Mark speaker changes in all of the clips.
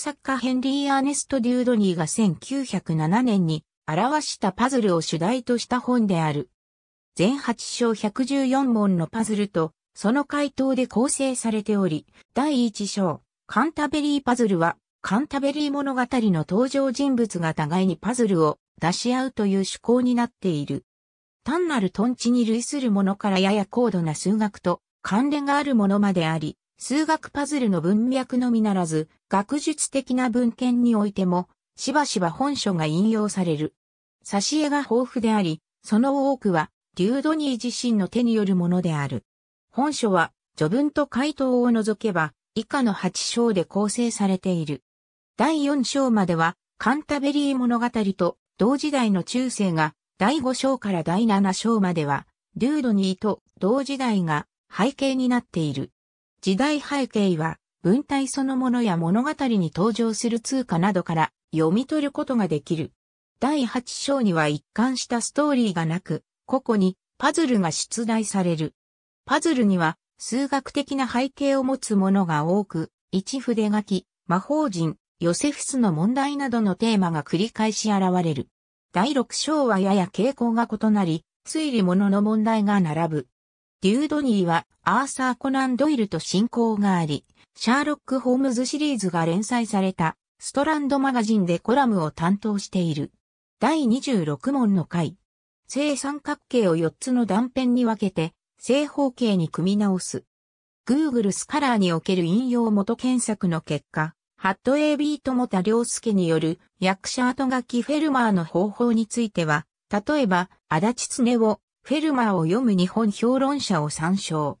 Speaker 1: 作家ヘンリー・アーネスト・デュードニーが1907年に表したパズルを主題とした本である。全8章114問のパズルと、その回答で構成されており、第1章、カンタベリーパズルは、カンタベリー物語の登場人物が互いにパズルを出し合うという趣向になっている。単なるトンチに類するものからやや高度な数学と関連があるものまであり、数学パズルの文脈のみならず、学術的な文献においても、しばしば本書が引用される。挿絵が豊富であり、その多くは、デュードニー自身の手によるものである。本書は、序文と回答を除けば、以下の8章で構成されている。第4章までは、カンタベリー物語と、同時代の中世が、第5章から第7章までは、デュードニーと同時代が背景になっている。時代背景は文体そのものや物語に登場する通貨などから読み取ることができる。第8章には一貫したストーリーがなく、個々にパズルが出題される。パズルには数学的な背景を持つものが多く、一筆書き、魔法人、ヨセフスの問題などのテーマが繰り返し現れる。第6章はやや傾向が異なり、推理のの問題が並ぶ。デュードニーはアーサー・コナン・ドイルと親交があり、シャーロック・ホームズシリーズが連載されたストランドマガジンでコラムを担当している。第26問の回。正三角形を4つの断片に分けて正方形に組み直す。Google スカラーにおける引用元検索の結果、ハット AB 友田良介による役者後書きフェルマーの方法については、例えば、足立常をフェルマーを読む日本評論者を参照。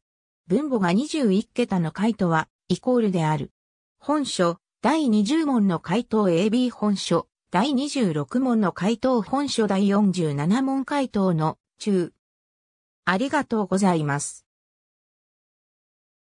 Speaker 1: 分母が21桁の回答は、イコールである。本書、第20問の回答 AB 本書、第26問の回答本書第47問回答の中。ありがとうございます。